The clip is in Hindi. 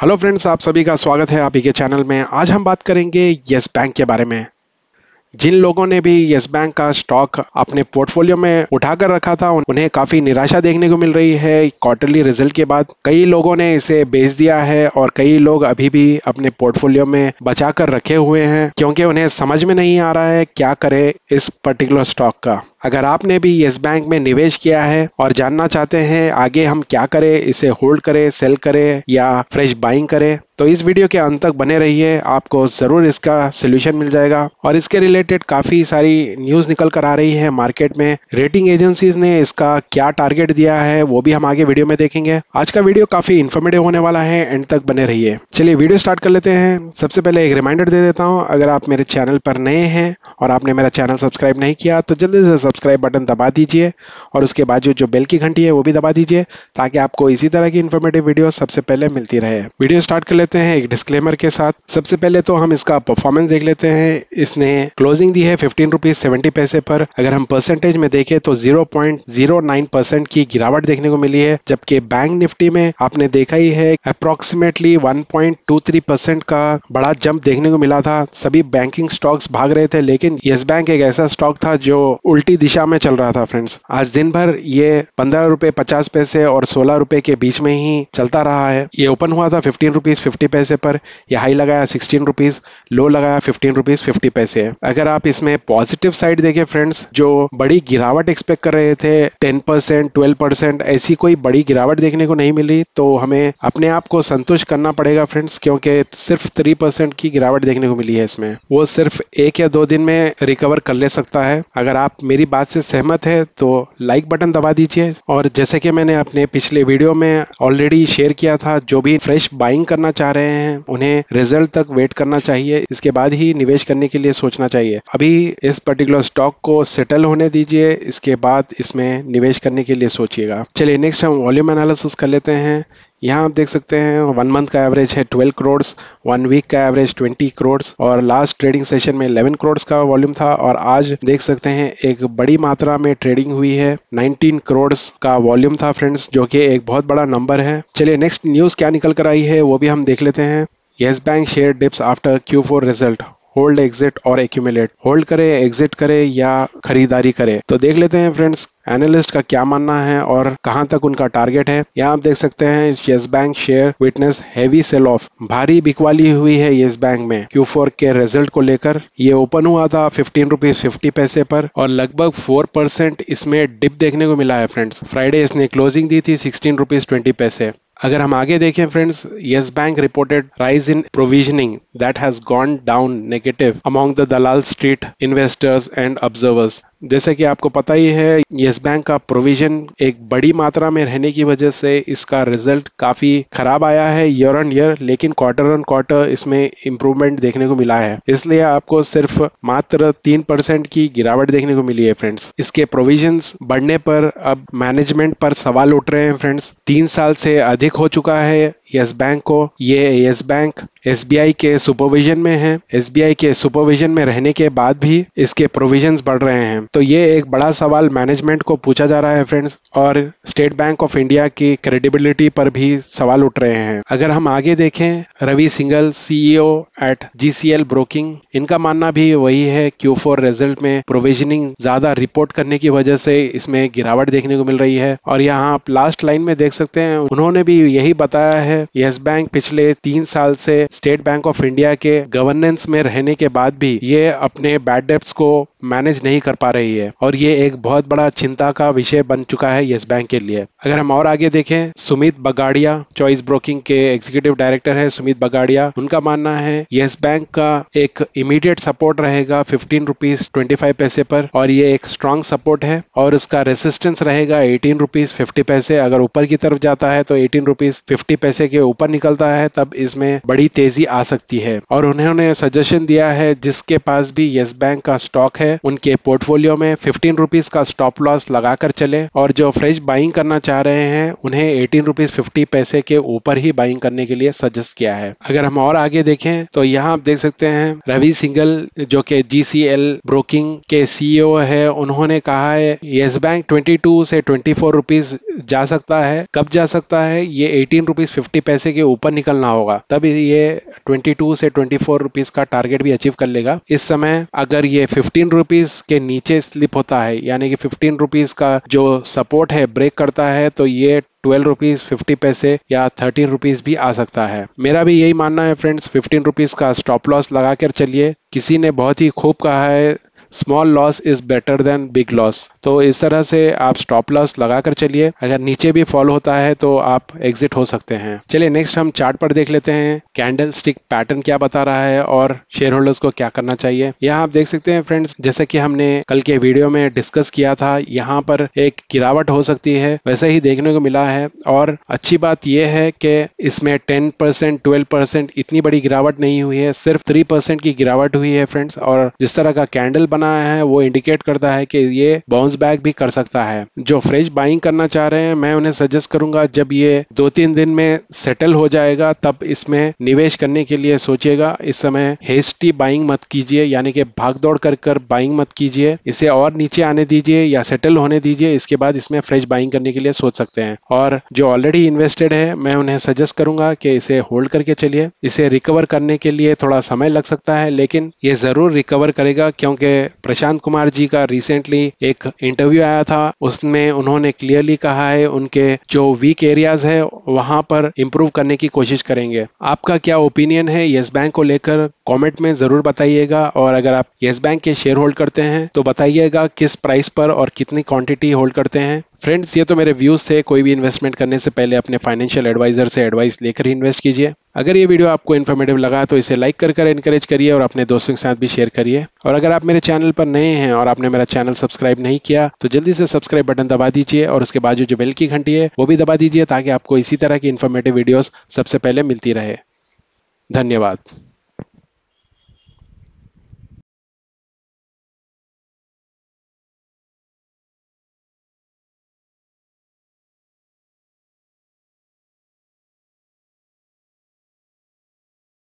हेलो फ्रेंड्स आप सभी का स्वागत है आप ही के चैनल में आज हम बात करेंगे यस बैंक के बारे में जिन लोगों ने भी यस बैंक का स्टॉक अपने पोर्टफोलियो में उठाकर रखा था उन्हें काफ़ी निराशा देखने को मिल रही है क्वार्टरली रिजल्ट के बाद कई लोगों ने इसे बेच दिया है और कई लोग अभी भी अपने पोर्टफोलियो में बचा कर रखे हुए हैं क्योंकि उन्हें समझ में नहीं आ रहा है क्या करें इस पर्टिकुलर स्टॉक का अगर आपने भी येस बैंक में निवेश किया है और जानना चाहते हैं आगे हम क्या करें इसे होल्ड करें सेल करें या फ्रेश बाइंग करें तो इस वीडियो के अंत तक बने रहिए आपको ज़रूर इसका सोल्यूशन मिल जाएगा और इसके रिलेटेड काफ़ी सारी न्यूज़ निकल कर आ रही है मार्केट में रेटिंग एजेंसीज ने इसका क्या टारगेट दिया है वो भी हम आगे वीडियो में देखेंगे आज का वीडियो काफ़ी इन्फॉर्मेटिव होने वाला है एंड तक बने रहिए चलिए वीडियो स्टार्ट कर लेते हैं सबसे पहले एक रिमाइंडर दे देता हूँ अगर आप मेरे चैनल पर नए हैं और आपने मेरा चैनल सब्सक्राइब नहीं किया तो जल्दी से सब्सक्राइब बटन दबा दीजिए और उसके बाद जो जो बेल की घंटी है वो भी दबा दीजिए ताकि आपको इसी तरह की इन्फॉर्मेटिव वीडियो सबसे पहले मिलती रहे वीडियो स्टार्ट कर लेते हैं एक डिस्क्लेमर के साथ सबसे पहले तो हम इसका परफॉर्मेंस देख लेते हैं इसने क्लोजिंग दी है फिफ्टीन रुपीज सेवेंटी पैसे पर अगर हम परसेंटेज में देखें तो zero point zero nine percent की गिरावट देखने को मिली है जबकि बैंक निफ्टी में आपने देखा ही है approximately one point two three percent का बड़ा जंप देखने को मिला था सभी बैंकिंग स्टॉक्स भाग रहे थे लेकिन येस बैंक एक ऐसा स्टॉक था जो उल्टी उसी दिशा में चल रहा था फ्रेंड्स आज दिन भर ये पंद्रह रुपए पचास पैसे और सोलह रुपए के बीच में ही चलता रहा है ये ओपन हुआ था फिफ्टीन रुपीज फिफ्टी पैसे पर यह हाई लगाया सिक्सटीन रुपीज लो लगाया फिफ्टीन रुपीज फिफ्टी पैसे अगर आप इसमें पॉजिटिव साइड देखें फ्रेंड्स जो बड़ी गिरावट एक्सपेक्ट कर रहे थे टेन परसेंट ट्वेल्व परसेंट ऐसी कोई बड़ी गिरावट देखने को नहीं मिली तो हमें अपने आप को संतुष्ट करना पड़ेगा फ्रेंड्स क्योंकि सिर्फ थ्री परसेंट की गिरावट देखने को मिली है इसमें वो सिर्फ एक या दो दिन में रिकवर कर ले सकता है अगर आप मेरी मेरी बात से सहमत है तो लाइक बटन दबा दीजिए और जैसे कि मैंने अपने पिछले वीडियो में ऑलरेडी शेयर किया था जो भी फ्रेश बाइंग करना चाह रहे हैं उन्हें रिजल्ट तक वेट करना चाहिए इसके बाद ही निवेश करने के लिए सोचना चाहिए अभी इस पर्टिकुलर स्टॉक को सेटल होने दीजिए इसके बाद इसमें निवेश करने के लिए सोचिएगा चलिए नेक्स्ट हम वॉल्यूम एनालिसिस कर लेते हैं यहाँ आप देख सकते हैं वन मंथ का एवरेज है 12 करोड़ वन वीक का एवरेज 20 करोड़ और लास्ट ट्रेडिंग सेशन में 11 करोड़ का वॉल्यूम था और आज देख सकते हैं एक बड़ी मात्रा में ट्रेडिंग हुई है 19 करोड़ का वॉल्यूम था फ्रेंड्स जो कि एक बहुत बड़ा नंबर है चलिए नेक्स्ट न्यूज़ क्या निकल कर आई है वो भी हम देख लेते हैं Yes Bank share dips after Q result hold exit और एक्यूमिलेट होल्ड करें एग्जिट करें या खरीदारी करें तो देख लेते हैं फ्रेंड्स एनालिस्ट का क्या मानना है और कहां तक उनका टारगेट है यहाँ आप देख सकते हैं Yes Bank share witness heavy sell off भारी बिकवाली हुई है येस बैंक में क्यू के रिजल्ट को लेकर ये ओपन हुआ था फिफ्टीन रुपीज फिफ्टी पैसे पर और लगभग फोर परसेंट इसमें डिप देखने को मिला है फ्रेंड्स फ्राइडे इसने क्लोजिंग दी थी सिक्सटीन रुपीज ट्वेंटी पैसे अगर हम आगे देखें friends Yes Bank reported rise in provisioning that has gone down negative among the Dalal Street investors and observers जैसे कि आपको पता ही है येस येस बैंक का प्रोविजन एक बड़ी मात्रा में रहने की वजह से इसका रिजल्ट काफी खराब आया है ईयर ऑन ईयर लेकिन क्वार्टर ऑन क्वार्टर इसमें इंप्रूवमेंट देखने को मिला है इसलिए आपको सिर्फ मात्र तीन परसेंट की गिरावट देखने को मिली है फ्रेंड्स इसके प्रोविजन बढ़ने पर अब मैनेजमेंट पर सवाल उठ रहे हैं फ्रेंड्स तीन साल से अधिक हो चुका है येस बैंक को ये येस बैंक एस के सुपरविजन में है एस के सुपरविजन में रहने के बाद भी इसके प्रोविजन बढ़ रहे हैं तो ये एक बड़ा सवाल मैनेजमेंट को पूछा जा रहा है फ्रेंड्स और स्टेट बैंक ऑफ इंडिया की क्रेडिबिलिटी पर भी सवाल उठ रहे हैं अगर हम आगे देखें Ravi Singhal CEO at GCL broking इनका मानना भी वही है क्यू फोर रिजल्ट में प्रोविजनिंग ज्यादा रिपोर्ट करने की वजह से इसमें गिरावट देखने को मिल रही है और यहाँ आप लास्ट लाइन में देख सकते हैं उन्होंने भी यही बताया है यस बैंक पिछले तीन साल से स्टेट बैंक ऑफ इंडिया के गवर्नेंस में रहने के बाद भी ये अपने बैड डेप्स को मैनेज नहीं कर पा रही है और ये एक बहुत बड़ा चिंता का विषय बन चुका है येस बैंक के लिए अगर हम और आगे देखें सुमित बगाड़िया चॉइस ब्रोकिंग के एग्जीक्यूटिव डायरेक्टर है सुमित बगाड़िया उनका मानना है येस बैंक का एक इमीडिएट सपोर्ट रहेगा fifteen rupees twenty five paise पर और ये एक स्ट्रांग सपोर्ट है और उसका रेसिस्टेंस रहेगा एटीन रुपीज फिफ्टी पैसे अगर ऊपर की तरफ जाता है तो एटीन रुपीज फिफ्टी पैसे के ऊपर निकलता है तब इसमें बड़ी तेजी आ सकती है और उन्होंने सजेशन दिया है जिसके पास भी येस बैंक का स्टॉक है उनके पोर्टफोलियो में फिफ्टीन रुपीज का स्टॉप लॉस लगाकर चले और जो फ्रेश बाइंग करना चाह रहे हैं उन्हें एटीन रुपीज फिफ्टी पैसे के ऊपर ही बाइंग करने के लिए सजेस्ट किया है अगर हम और आगे देखें तो यहाँ आप देख सकते हैं रवि सिंगल जो कि जीसीएल ब्रोकिंग के सीईओ e है उन्होंने कहा है येस बैंक टू से फोर रुपीस जा सकता है कब जा सकता है ये एटीन रुपीज फिफ्टी पैसे के ऊपर निकलना होगा तब ये 22 से 24 रुपीस का टारगेट भी अचीव कर लेगा इस समय अगर ये 15 रुपीस के नीचे स्लिप होता है यानी कि 15 रुपीस का जो सपोर्ट है ब्रेक करता है तो ये ट्वेल्व रुपीज फिफ्टी पैसे या थर्टीन रुपीज भी आ सकता है मेरा भी यही मानना है फ्रेंड्स फिफ्टीन रुपीज का स्टॉप लॉस लगाकर चलिए किसी ने बहुत ही खूब कहा है small loss is better than big loss तो इस तरह से आप स्टॉप लॉस लगा कर चलिए अगर नीचे भी फॉल होता है तो आप एग्जिट हो सकते हैं चलिए नेक्स्ट हम चार्ट पर देख लेते हैं कैंडल स्टिक पैटर्न क्या बता रहा है और शेयर होल्डर्स को क्या करना चाहिए यहाँ आप देख सकते हैं फ्रेंड्स जैसे कि हमने कल के वीडियो में डिस्कस किया था यहाँ पर एक गिरावट हो सकती है वैसे ही देखने को मिला है और अच्छी बात यह है कि इसमें टेन परसेंट ट्वेल्व परसेंट इतनी बड़ी गिरावट नहीं हुई है सिर्फ थ्री परसेंट की गिरावट हुई है फ्रेंड्स और जिस तरह का कैंडल बनाया है वो इंडिकेट करता है कि ये बाउंस बैक भी कर सकता है जो फ्रेश बाइंग करना चाह रहे हैं मैं उन्हें सजेस्ट करूंगा जब ये दो तीन दिन में सेटल हो जाएगा तब इसमें निवेश करने के लिए सोचिएगा इस समय हेस्टी बाइंग मत कीजिए यानी कि भाग दौड़ कर कर बाइंग मत कीजिए इसे और नीचे आने दीजिए या सेटल होने दीजिए इसके बाद इसमें फ्रेश बाइंग करने के लिए सोच सकते हैं और जो ऑलरेडी इन्वेस्टेड है मैं उन्हें सजेस्ट करूंगा कि इसे होल्ड करके चलिए इसे रिकवर करने के लिए थोड़ा समय लग सकता है लेकिन ये जरूर रिकवर करेगा क्योंकि प्रशांत कुमार जी का रिसेंटली एक इंटरव्यू आया था उसमें उन्होंने क्लियरली कहा है उनके जो वीक एरियाज है वहां पर इम्प्रूव करने की कोशिश करेंगे आपका क्या ओपिनियन है येस बैंक को लेकर कॉमेंट में जरूर बताइएगा और अगर आप येस बैंक के शेयर होल्ड करते हैं तो बताइएगा किस प्राइस पर और कितनी क्वांटिटी होल्ड करते हैं फ्रेंड्स ये तो मेरे व्यूज़ थे कोई भी इन्वेस्टमेंट करने से पहले अपने फाइनेंशियल एडवाइजर से एडवाइस लेकर ही इन्वेस्ट कीजिए अगर ये वीडियो आपको इन्फॉर्मेटिव लगा तो इसे लाइक कर कर इनकरेज करिए और अपने दोस्तों के साथ भी शेयर करिए और अगर आप मेरे चैनल पर नए हैं और आपने मेरा चैनल सब्सक्राइब नहीं किया तो जल्दी से सब्सक्राइब बटन दबा दीजिए और उसके बाद जो बेल की घंटी है वो भी दबा दीजिए ताकि आपको इसी तरह की इन्फॉर्मेटिव वीडियोज़ सबसे पहले मिलती रहे धन्यवाद